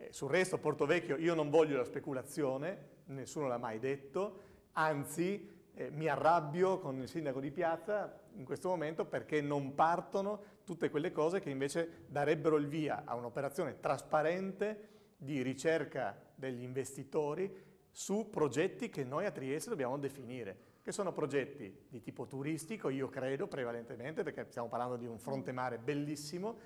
Eh, sul resto, Porto Vecchio, io non voglio la speculazione, nessuno l'ha mai detto, anzi eh, mi arrabbio con il sindaco di Piazza in questo momento perché non partono tutte quelle cose che invece darebbero il via a un'operazione trasparente di ricerca degli investitori su progetti che noi a Trieste dobbiamo definire, che sono progetti di tipo turistico, io credo prevalentemente, perché stiamo parlando di un fronte mare bellissimo,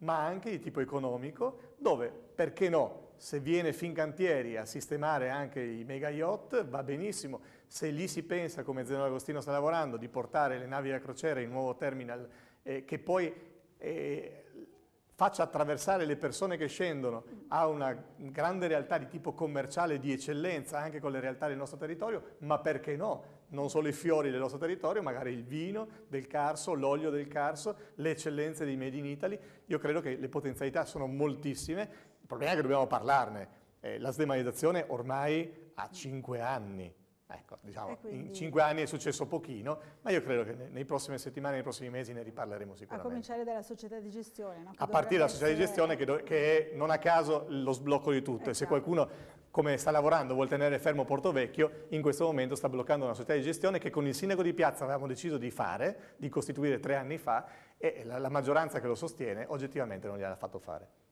ma anche di tipo economico, dove, perché no, se viene Fincantieri a sistemare anche i mega yacht va benissimo, se lì si pensa, come Zeno Agostino sta lavorando, di portare le navi da crociera in un nuovo terminal eh, che poi eh, faccia attraversare le persone che scendono ha una grande realtà di tipo commerciale di eccellenza anche con le realtà del nostro territorio, ma perché no? Non solo i fiori del nostro territorio, magari il vino del Carso, l'olio del Carso, le eccellenze dei Made in Italy. Io credo che le potenzialità sono moltissime, il problema è che dobbiamo parlarne. Eh, la sdemaizzazione ormai ha 5 anni, Ecco, diciamo, quindi... in cinque anni è successo pochino, ma io credo che nei prossime settimane, nei prossimi mesi ne riparleremo sicuramente. A cominciare dalla società di gestione, no? A partire dalla società essere... di gestione che, che, è non a caso lo sblocco di tutto. Esatto. E se esatto. qualcuno, come sta lavorando, vuole tenere fermo Porto Vecchio, in questo momento sta bloccando una società di gestione che con il sindaco di Piazza avevamo deciso di fare, di costituire tre anni fa, e la, la maggioranza che lo sostiene oggettivamente non gliel'ha fatto fare.